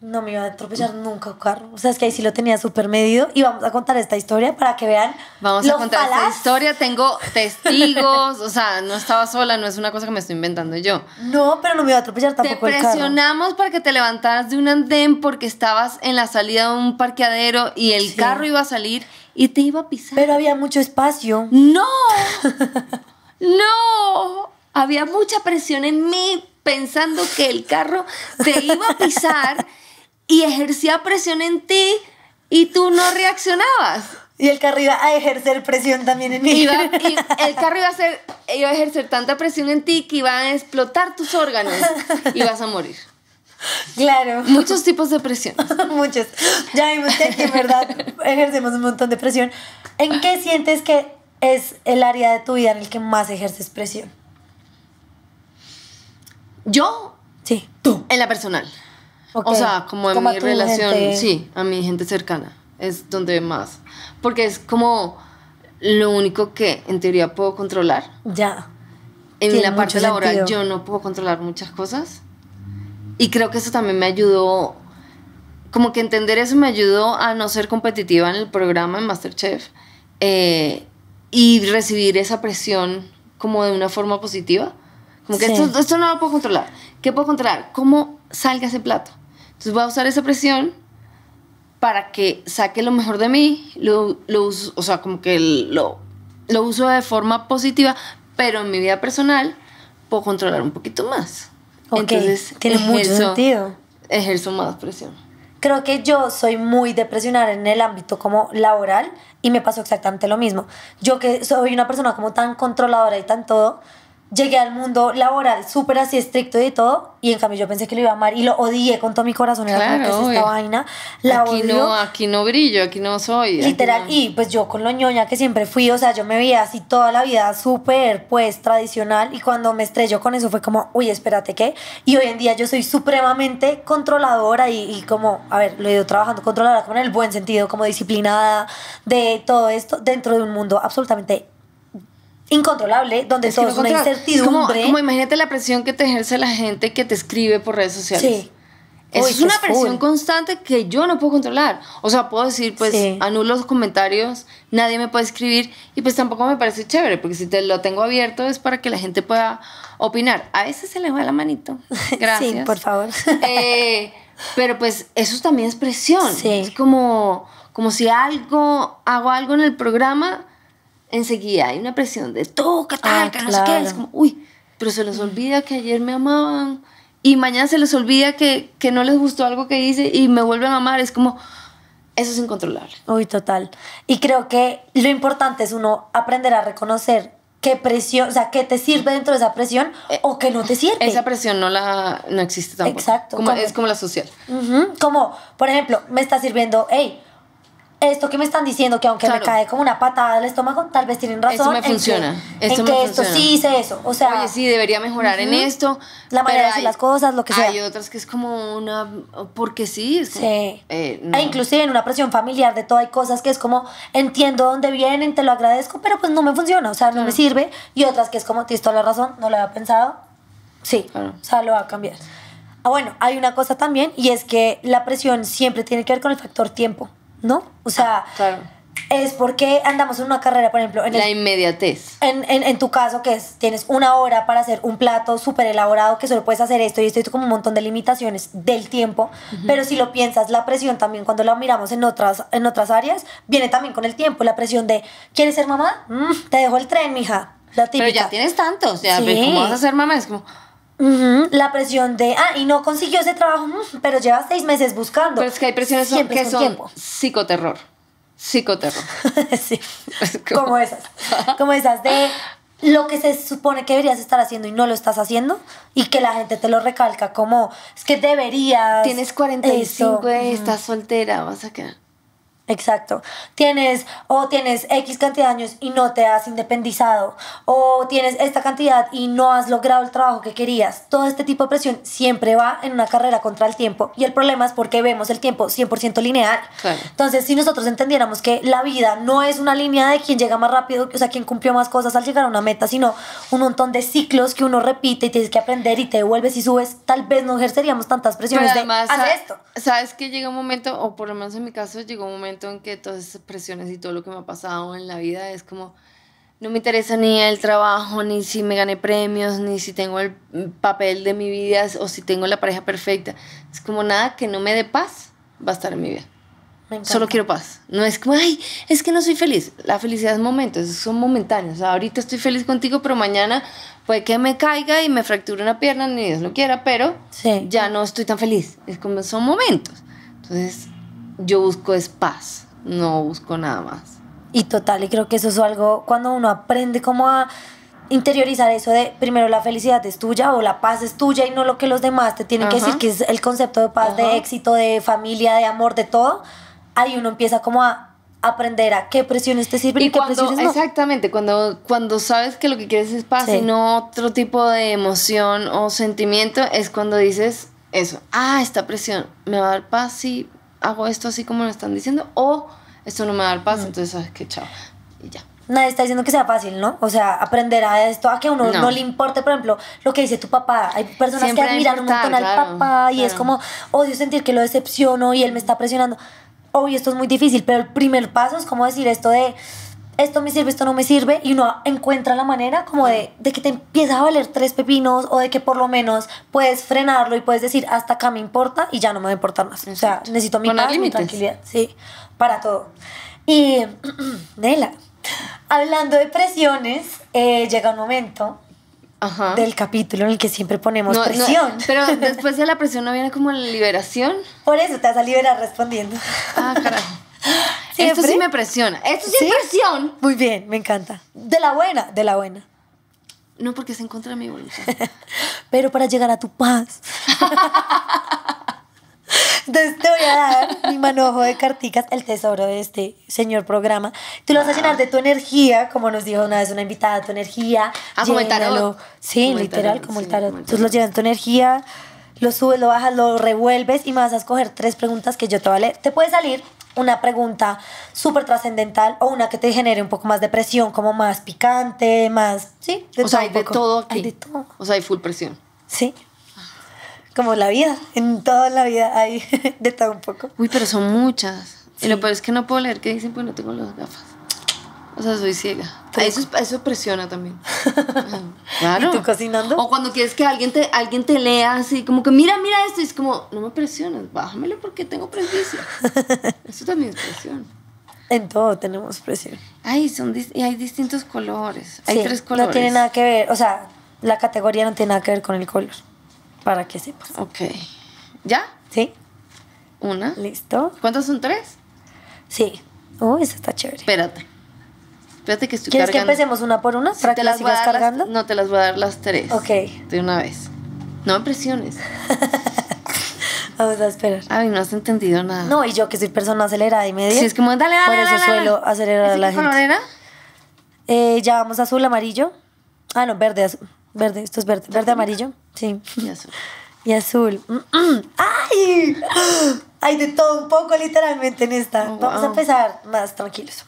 no me iba a atropellar nunca el carro. O sea, es que ahí sí lo tenía súper medido. Y vamos a contar esta historia para que vean. Vamos a contar esta historia. Tengo testigos. o sea, no estaba sola, no es una cosa que me estoy inventando yo. No, pero no me iba a atropellar tampoco. Te presionamos para que te levantaras de un andén porque estabas en la salida de un parqueadero y el carro iba a salir y te iba a pisar. Pero había mucho espacio. ¡No! ¡No! Había mucha presión en mí pensando que el carro te iba a pisar y ejercía presión en ti y tú no reaccionabas. Y el carro iba a ejercer presión también en mí. y el carro iba a, hacer, iba a ejercer tanta presión en ti que iba a explotar tus órganos y vas a morir. Claro. Muchos tipos de presión. Muchos. Ya vimos que en verdad ejercemos un montón de presión. ¿En qué sientes que es el área de tu vida en el que más ejerces presión? Yo. Sí. Tú. En la personal. O sea, como en mi relación, sí, a mi gente cercana, es donde más. Porque es como lo único que en teoría puedo controlar. Ya. En la parte laboral yo no puedo controlar muchas cosas. Y creo que eso también me ayudó, como que entender eso me ayudó a no ser competitiva en el programa, en Masterchef, eh, y recibir esa presión como de una forma positiva. Como que esto, esto no lo puedo controlar. ¿Qué puedo controlar? ¿Cómo salga ese plato? Entonces voy a usar esa presión para que saque lo mejor de mí, lo, uso, o sea, como que lo, lo uso de forma positiva, pero en mi vida personal puedo controlar un poquito más. Entonces, tiene mucho sentido. Ejerzo más presión. Creo que yo soy muy depresionada en el ámbito como laboral y me pasó exactamente lo mismo. Yo que soy una persona como tan controladora y tan todo, llegué al mundo laboral súper así estricto y todo, y en cambio yo pensé que lo iba a amar y lo odié con todo mi corazón, era como que es esta vaina, aquí No, aquí no brillo, aquí no soy. Literal, y pues yo con lo ñoña que siempre fui, o sea, yo me veía así toda la vida súper, pues, tradicional, y cuando me estrelló con eso fue como, uy, espérate, ¿qué? Y hoy en día yo soy supremamente controladora y, como, a ver, lo he ido trabajando controladora con el buen sentido, como disciplinada de todo esto, dentro de un mundo absolutamente incontrolable, donde todo es una incertidumbre. Como, como, imagínate la presión que te ejerce la gente que te escribe por redes sociales. es una presión constante que yo no puedo controlar. O sea, puedo decir, pues, anulo los comentarios, nadie me puede escribir y pues tampoco me parece chévere, porque si te lo tengo abierto es para que la gente pueda opinar. A veces se le va la manito. Gracias. sí, por favor. Eh, pero pues eso también es presión. Sí. Es como, como si algo, hago algo en el programa enseguida hay una presión de toca, ah, taca, no sé qué. Es como, uy, pero se les mm. olvida que ayer me amaban y mañana se les olvida que, que no les gustó algo que hice y me vuelven a amar. Es como, eso es incontrolable. Uy, total. Y creo que lo importante es uno aprender a reconocer qué presión, o sea, qué te sirve dentro de esa presión eh, o qué no te sirve. Esa presión no la no existe tampoco. Exacto. es como la social. Como, por ejemplo, me está sirviendo, hey, esto que me están diciendo, que aunque me cae como una patada al estómago, tal vez tienen razón. Eso me funciona. Que, que esto sí hice eso. O sea. Oye, sí, debería mejorar en esto. La manera de hacer las cosas, lo que sea. Hay otras que es como una. Porque sí. sí. Eh, e inclusive en una presión familiar de todo hay cosas que es como, entiendo dónde vienen, te lo agradezco, pero pues no me funciona. O sea, no me sirve. Y otras que es como, tienes toda la razón, no lo había pensado. Sí. O sea, lo va a cambiar. Ah, bueno, hay una cosa también y es que la presión siempre tiene que ver con el factor tiempo. ¿no? O sea, ah, es porque andamos en una carrera, por ejemplo. En la inmediatez. En, tu caso, que tienes una hora para hacer un plato súper elaborado, que solo puedes hacer esto y esto, y como un montón de limitaciones del tiempo. Pero si lo piensas, la presión también, cuando la miramos en otras, en otras áreas, viene también con el tiempo. La presión de, ¿quieres ser mamá? Mm, te dejo el tren, mija. La Pero ya tienes tantos, ya, sí. ¿cómo vas a ser mamá? Es como la presión de, ah, y no consiguió ese trabajo, mm, pero lleva seis meses buscando. Pero es que hay presiones que son tiempo. psicoterror. Psicoterror. sí. Como esas. Como esas de lo que se supone que deberías estar haciendo y no lo estás haciendo y que la gente te lo recalca como, es que deberías. Tienes 45 y eh, estás soltera, vas a quedar. Exacto. Tienes o tienes X cantidad de años y no te has independizado o tienes esta cantidad y no has logrado el trabajo que querías. Todo este tipo de presión siempre va en una carrera contra el tiempo y el problema es porque vemos el tiempo 100% lineal. Entonces, si nosotros entendiéramos que la vida no es una línea de quien llega más rápido, o sea, quien cumplió más cosas al llegar a una meta, sino un montón de ciclos que uno repite y tienes que aprender y te devuelves y subes, tal vez no ejerceríamos tantas presiones además, Sabes que llega un momento o por lo menos en mi caso llegó un momento en que todas esas presiones y todo lo que me ha pasado en la vida es como, no me interesa ni el trabajo, ni si me gané premios, ni si tengo el papel de mi vida o si tengo la pareja perfecta. Es como nada que no me dé paz va a estar en mi vida. Solo quiero paz. No es como, ay, es que no soy feliz. La felicidad es momentos, son momentáneos. ahorita estoy feliz contigo, pero mañana puede que me caiga y me fracture una pierna, ni Dios lo quiera, pero ya no estoy tan feliz. Es como, son momentos. Entonces, yo busco es paz, no busco nada más. Y total, y creo que eso es algo cuando uno aprende como a interiorizar eso de primero la felicidad es tuya o la paz es tuya y no lo que los demás te tienen que decir, que es el concepto de paz, de éxito, de familia, de amor, de todo, ahí uno empieza como a aprender a qué presiones te sirven y, qué presiones no. Exactamente, cuando, cuando sabes que lo que quieres es paz y no otro tipo de emoción o sentimiento, es cuando dices eso, ah, esta presión, ¿me va a dar paz? Sí, hago esto así como lo están diciendo o esto no me da el paso, entonces sabes que chao y ya. Nadie está diciendo que sea fácil, ¿no? O sea, aprender a esto, a que a uno no, le importe, por ejemplo, lo que dice tu papá. Hay personas que admiran un montón al papá y es como, odio sentir que lo decepciono y él me está presionando. Obvio, esto es muy difícil, pero el primer paso es como decir esto de esto me sirve, esto no me sirve, y uno encuentra la manera como de, que te empieza a valer tres pepinos o de que por lo menos puedes frenarlo y puedes decir, hasta acá me importa y ya no me va a importar más. O sea, necesito mi paz, mi tranquilidad, sí, para todo. Y, Nela, hablando de presiones, eh, llega un momento del capítulo en el que siempre ponemos presión. pero después de la presión no viene como la liberación. Por eso te vas a liberar respondiendo. Ah, carajo. Esto sí me presiona. Esto sí, es presión. Muy bien, me encanta. De la buena, de la buena. No, porque se encuentra mi voluntad. Pero para llegar a tu paz. Entonces te voy a dar mi manojo de carticas, el tesoro de este señor programa. Tú lo vas a llenar de tu energía, como nos dijo una vez una invitada, tu energía. Ah, como el tarot. Sí, literal, como el tarot. Tú lo llenas tu energía, lo subes, lo bajas, lo revuelves y me vas a escoger tres preguntas que yo te voy a leer. Te puede salir una pregunta súper trascendental o una que te genere un poco más de presión, como más picante, más, ¿sí? De o todo sea, hay de todo aquí. O sea, hay full presión. Sí. Como la vida, en toda la vida hay de todo un poco. Uy, pero son muchas. Y lo peor es que no puedo leer qué dicen pues no tengo las gafas. O sea, soy ciega. Eso, eso presiona también. claro. ¿Y tú cocinando? O cuando quieres que alguien te, alguien te lea así, como que mira, mira esto, y es como, no me presiones, bájamelo porque tengo prejuicio. eso también es presión. En todo tenemos presión. Ay, son y hay distintos colores. Hay tres colores. No tiene nada que ver, o sea, la categoría no tiene nada que ver con el color, para que sepas. Ok. ¿Ya? Sí. Una. Listo. ¿Cuántos son tres? Sí. Uy, esa está chévere. Espérate. Espérate que estoy ¿Quieres que empecemos una por una? ¿Para que las sigas cargando? no, te las voy a dar las tres. Ok. De una vez. No me presiones. Vamos a esperar. Ay, no has entendido nada. No, y yo que soy persona acelerada y media. Sí, es como, dale, dale, Por suelo acelerar a la gente. Eh, ya vamos azul, amarillo. Ah, no, verde, azul. Verde, esto es verde. Verde, amarillo. Sí. Y azul. Y azul. ¡Ay! Hay de todo un poco, literalmente, en esta. Oh, vamos a empezar más tranquilos.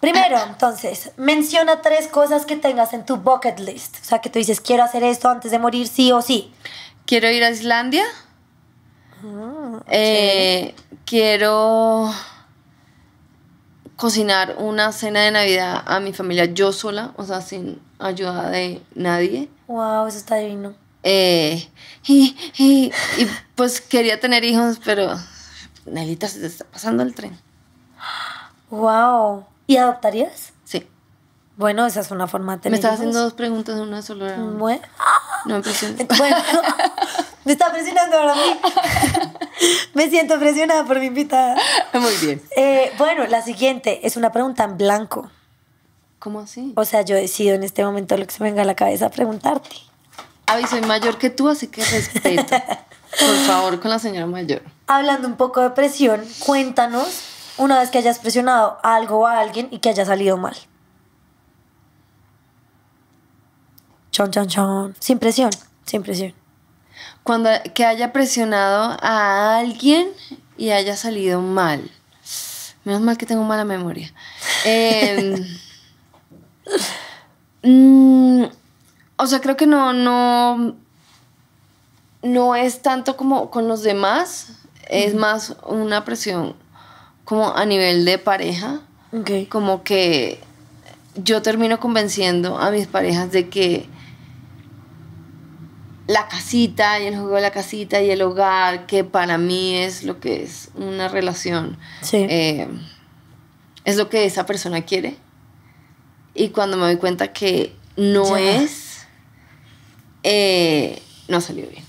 Primero, entonces, menciona tres cosas que tengas en tu bucket list. O sea, que tú dices, quiero hacer esto antes de morir, sí o sí. Quiero ir a Islandia. Mm, eh, quiero cocinar una cena de Navidad a mi familia yo sola, o sea, sin ayuda de nadie. Wow, eso está divino. Eh, y, pues quería tener hijos, pero Nelita se te está pasando el tren. Wow. ¿Y adoptarías? Sí. Bueno, esa es una forma de tener. Me estaba haciendo dos preguntas en una sola. Bueno. No me presiones. Bueno, me está presionando ahora a mí. me siento presionada por mi invitada. Muy bien. Eh, bueno, la siguiente es una pregunta en blanco. ¿Cómo así? O sea, yo decido en este momento lo que se me venga a la cabeza preguntarte. Aviso, soy mayor que tú, así que respeto. Por favor, con la señora mayor. Hablando un poco de presión, cuéntanos una vez que hayas presionado algo a alguien y que haya salido mal. Chon, chon, chon. Sin presión, sin presión. Cuando que haya presionado a alguien y haya salido mal. Menos mal que tengo mala memoria. Em, mm, o sea, creo que no, no, no es tanto como con los demás. Es más una presión como a nivel de pareja, como que yo termino convenciendo a mis parejas de que la casita y el juego de la casita y el hogar, que para mí es lo que es una relación, eh, es lo que esa persona quiere. Y cuando me doy cuenta que no es, eh, no salió bien.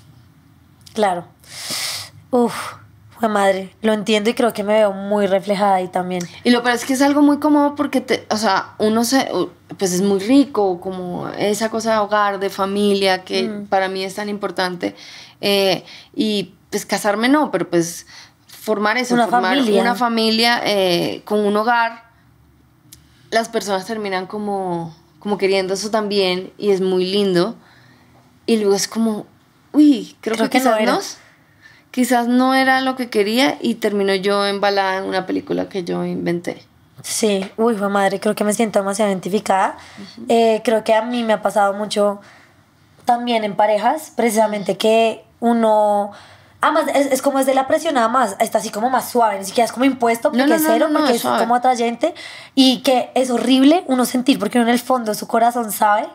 Claro. Uf, madre, lo entiendo y creo que me veo muy reflejada ahí también. Y lo peor es que es algo muy cómodo porque, te, o sea, uno se, pues es muy rico, como esa cosa de hogar, de familia, que mm. para mí es tan importante. Eh, y pues casarme no, pero pues formar eso, una formar familia. una familia eh, con un hogar, las personas terminan como, como queriendo eso también y es muy lindo. Y luego es como, uy, creo, que, que no quizás no era lo que quería y terminó yo embalada en una película que yo inventé. Sí, uy, fue madre, creo que me siento demasiado identificada. Eh, creo que a mí me ha pasado mucho también en parejas, precisamente que uno... Además, es, como es de la presión, nada más, está así como más suave, ni siquiera es como impuesto, porque es cero, porque es como atrayente, y que es horrible uno sentir, porque uno en el fondo, su corazón sabe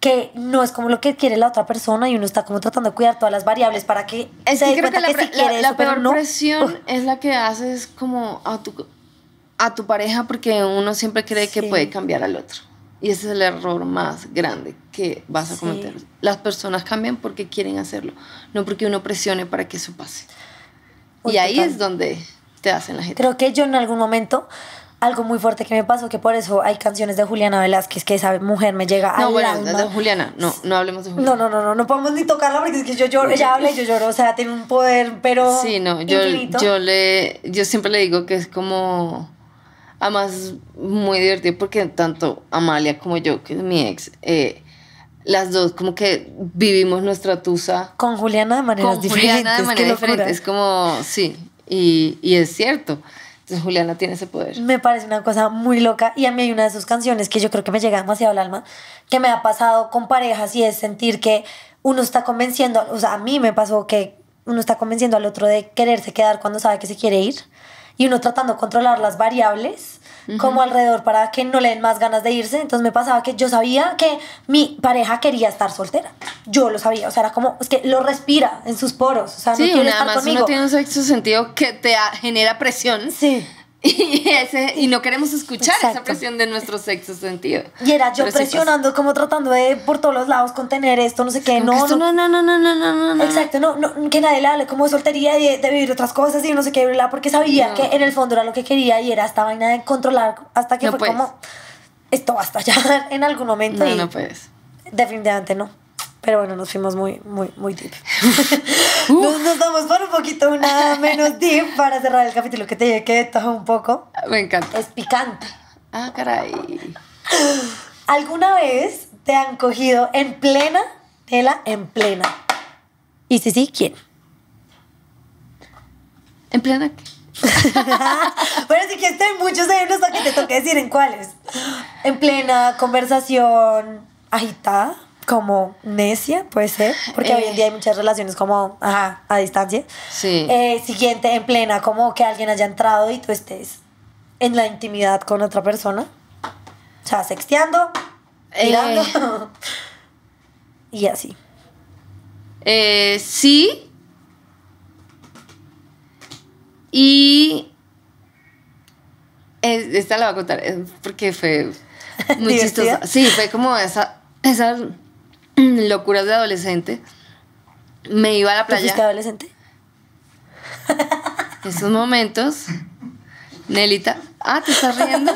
que no es como lo que quiere la otra persona y uno está como tratando de cuidar todas las variables para que es que dé que, la, la, peor presión es la que haces como a tu, pareja porque uno siempre cree que puede cambiar al otro. Y ese es el error más grande que vas a cometer. Las personas cambian porque quieren hacerlo, no porque uno presione para que eso pase. y ahí es donde te hacen la gente. Creo que yo en algún momento algo muy fuerte que me pasó, que por eso hay canciones de Juliana Velázquez, que esa mujer me llega no, al bueno, alma. No, Juliana, no, no hablemos de Juliana. No, no, no, no, no podemos ni tocarla porque es que yo lloro, ella habla y yo lloro, o sea, tiene un poder, pero Sí, no, yo, yo, le, yo siempre le digo que es como, además, muy divertido porque tanto Amalia como yo, que es mi ex, eh, las dos como que vivimos nuestra tusa. Con Juliana de maneras Juliana de manera diferente, es como, sí, y, y es cierto. Entonces Juliana tiene ese poder. Me parece una cosa muy loca y a mí hay una de sus canciones que yo creo que me llega demasiado al alma, que me ha pasado con parejas y es sentir que uno está convenciendo, o sea, a mí me pasó que uno está convenciendo al otro de quererse quedar cuando sabe que se quiere ir y uno tratando de controlar las variables como alrededor para que no le den más ganas de irse. Entonces me pasaba que yo sabía que mi pareja quería estar soltera. Yo lo sabía, o sea, era como, es que lo respira en sus poros, o sea, no quiere estar conmigo. tiene un sexo sentido que te genera presión. Sí. Y, ese, y no queremos escuchar esa presión de nuestro sexo sentido. Y era yo presionando, como tratando de por todos los lados contener esto, no sé qué, no, no, no, no, no, no, no, Exacto, no, que nadie le hable como de soltería de, vivir otras cosas y no sé qué, porque sabía que en el fondo era lo que quería y era esta vaina de controlar hasta que fue como, esto va a estallar en algún momento. No, y no puedes. Definitivamente no. Pero bueno, nos fuimos muy, muy, muy deep. Nos, damos por un poquito una menos deep para cerrar el capítulo que te que un poco. Me encanta. Es picante. Ah, caray. ¿Alguna vez te han cogido en plena tela, en plena? Y si sí, ¿quién? ¿En plena qué? bueno, sí que hay muchos ejemplos que te toque decir en cuáles. En plena conversación agitada como necia, puede ser, porque hoy en eh. día hay muchas relaciones como ajá, a distancia. Sí. Eh, siguiente, en plena, como que alguien haya entrado y tú estés en la intimidad con otra persona. O sea, sexteando, mirando. Eh. y así. sí. Y. Esta la voy a contar porque fue muy chistosa. Sí, fue como esa locuras de adolescente, me iba a la playa. ¿Tú fuiste adolescente? En esos momentos, Nelita, ah, ¿te estás riendo?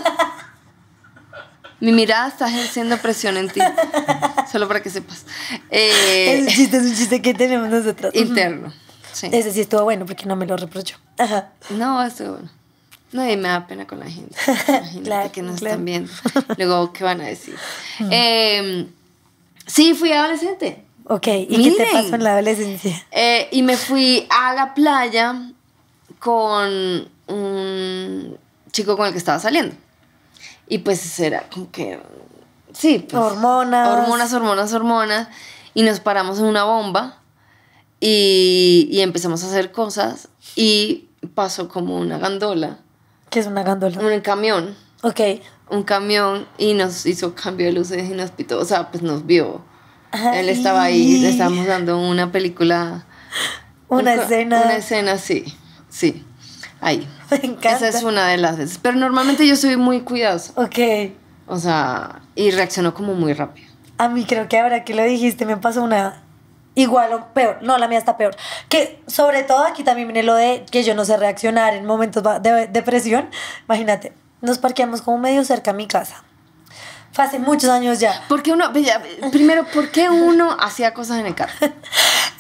Mi mirada está ejerciendo presión en ti. Solo para que sepas. Eh, es un chiste, es un chiste que tenemos nosotros. Interno. Ese sí estuvo bueno porque no me lo reprocho No, estuvo bueno. No, y me da pena con la gente. Imagínate claro, que nos están viendo. Luego, ¿qué van a decir? Eh, Sí, fui adolescente. Ok, ¿y qué te pasó en la adolescencia? Eh, y me fui a la playa con un chico con el que estaba saliendo. Y pues era como que. Sí, pues, hormonas. Hormonas, hormonas, hormonas. Y nos paramos en una bomba y, y empezamos a hacer cosas. Y pasó como una gandola. ¿Qué es una gandola? Un camión Ok. Un camión y nos hizo cambio de luces y nos pitó, o sea, pues nos vio. Él estaba ahí, le estábamos dando una película. Una escena. Una escena, sí, sí. Ahí. Me encanta. Esa es una de las veces. Pero normalmente yo soy muy cuidadosa. Ok. O sea, y reaccionó como muy rápido. A mí creo que ahora que lo dijiste me pasó una igual o peor. No, la mía está peor. Que sobre todo aquí también viene lo de que yo no sé reaccionar en momentos de depresión. Imagínate, nos parqueamos como medio cerca a mi casa. Fue hace muchos años ya. ¿Por qué uno, primero, ¿por qué uno hacía cosas en el carro?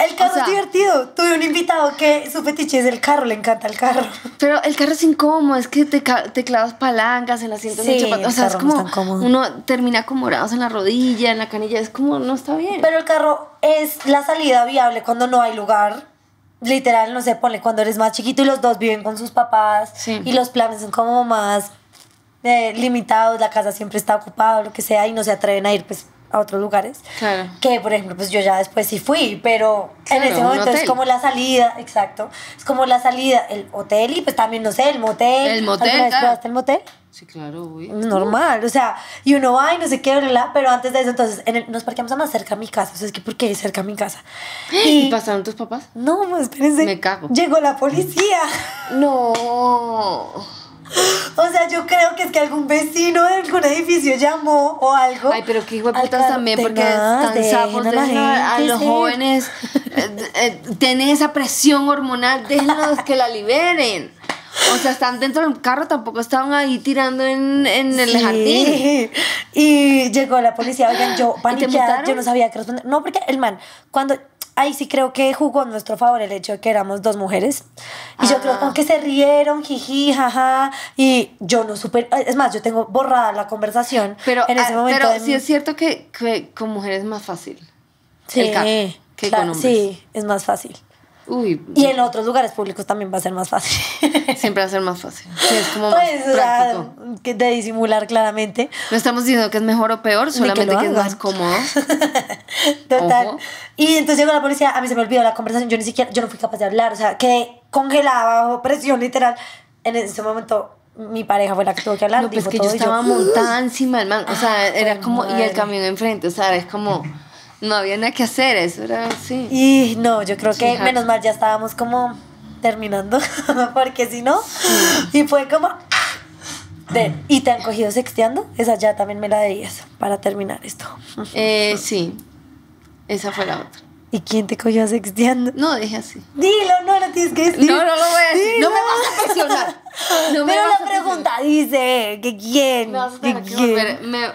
El carro es divertido. Tuve un invitado que su fetiche es el carro, le encanta el carro. Pero el carro es incómodo, es que te, te clavas palancas en la asiento. Sí, o sea, es como uno termina morados en la rodilla, en la canilla, es como no está bien. Pero el carro es la salida viable cuando no hay lugar literal, no sé, pone cuando eres más chiquito y los dos viven con sus papás y los planes son como más limitados, la casa siempre está ocupada, lo que sea, y no se atreven a ir pues a otros lugares. Claro. Que, por ejemplo, pues yo ya después sí fui, pero en ese momento es como la salida, exacto, es como la salida, el hotel y pues también, no sé, el motel. El motel. hasta el motel? Sí, claro, güey. Normal, o sea, y uno va y no sé qué, pero antes de eso, entonces nos parqueamos a más cerca a mi casa. O sea, es que, ¿por qué cerca a mi casa? ¿Y, pasaron tus papás? No, pues, espérense. Me cago. Llegó la policía. No. O sea, yo creo que es que algún vecino de algún edificio llamó o algo. Ay, pero qué hijo también, porque cansamos de los jóvenes eh, eh, Tienen esa presión hormonal, déjenlos que la liberen. O sea, están dentro del carro, tampoco estaban ahí tirando en, el jardín. Y llegó la policía, oigan, yo paniqueada, yo no sabía qué responder. No, porque el man, cuando ahí sí creo que jugó en nuestro favor el hecho de que éramos dos mujeres. Y yo creo que ah. se rieron, jiji, jaja. Y yo no super... Es más, yo tengo borrada la conversación pero, en ese ah, momento. Pero sí es cierto que, con mujeres es más fácil. Sí. con hombres. Sí, es más fácil. Y en otros lugares públicos también va a ser más fácil. Siempre va a ser más fácil. Sí, es como pues, más práctico. O de disimular claramente. No estamos diciendo que es mejor o peor, solamente que, es más cómodo. Total. Y entonces llegó la policía, a mí se me olvidó la conversación, yo ni siquiera, yo no fui capaz de hablar, o sea, quedé congelada bajo presión literal. En ese momento mi pareja fue la que tuvo que hablar. No, pues que yo estaba montada encima del o sea, era como, y el camión enfrente, o sea, es como no había nada que hacer, eso era así. Y no, yo creo que menos mal ya estábamos como terminando, porque si no, y fue como... De, ¿Y te han cogido sexteando? Esa ya también me la debías para terminar esto. Eh, sí, esa fue la otra. ¿Y quién te cogió sexteando? No, dije así. Dilo, no lo tienes que decir. No, no lo voy a decir. No me vas a presionar. No Pero la pregunta dice que quién. Me vas que, Me,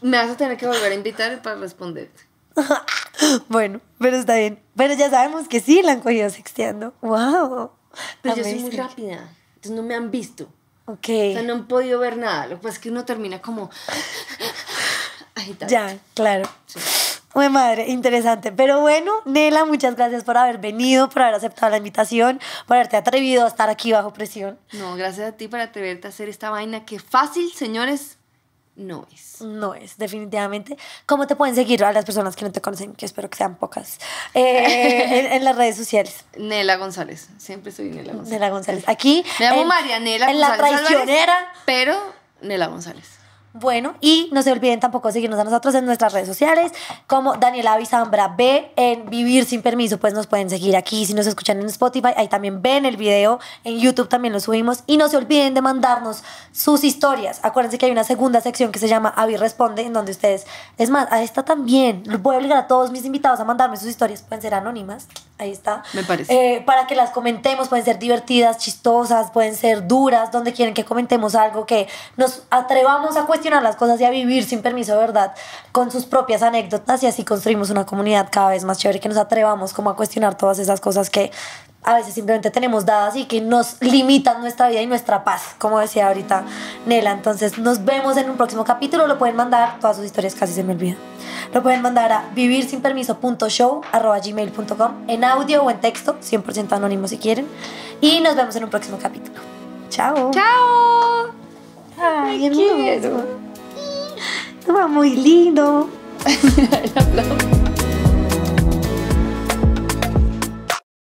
me vas a tener que volver a invitar para responderte. bueno, pero está bien. Pero ya sabemos que sí la han cogido sexteando. ¡Wow! Pero yo soy muy rápida, entonces no me han visto. Ok. O sea, no han podido ver nada. Lo que pasa es que uno termina como agitado. Ya, claro. Muy madre, interesante. Pero bueno, Nela, muchas gracias por haber venido, por haber aceptado la invitación, por haberte atrevido a estar aquí bajo presión. No, gracias a ti por atreverte a hacer esta vaina qué fácil, señores, no es. No es, definitivamente. ¿Cómo te pueden seguir a las personas que no te conocen, que espero que sean pocas, eh, en, las redes sociales? Nela González, siempre soy Nela González. Nela González. Aquí. Me llamo en, Marianela. En la traicionera. pero Nela González. Bueno, y no se olviden tampoco seguirnos a nosotros en nuestras redes sociales, como Daniela Avisambra B en Vivir Sin Permiso, pues nos pueden seguir aquí si nos escuchan en Spotify, ahí también ven el video, en YouTube también lo subimos, y no se olviden de mandarnos sus historias. Acuérdense que hay una segunda sección que se llama Avi Responde, en donde ustedes, es más, a esta también, voy a obligar a todos mis invitados a mandarme sus historias, pueden ser anónimas, ahí está. Me parece. Eh, para que las comentemos, pueden ser divertidas, chistosas, pueden ser duras, donde quieren que comentemos algo, que nos atrevamos a cuestionar las cosas y a vivir sin permiso de verdad con sus propias anécdotas y así construimos una comunidad cada vez más chévere que nos atrevamos como a cuestionar todas esas cosas que a veces simplemente tenemos dadas y que nos limitan nuestra vida y nuestra paz, como decía ahorita Nela. Entonces nos vemos en un próximo capítulo. Lo pueden mandar, todas sus historias casi se me olvidan. Lo pueden mandar a vivirsinpermiso.show.gmail.com en audio o en texto, 100% anónimo si quieren. Y nos vemos en un próximo capítulo. Chao. Chao. Ay, Ay qué lindo Estaba muy lindo. Mira, el aplauso.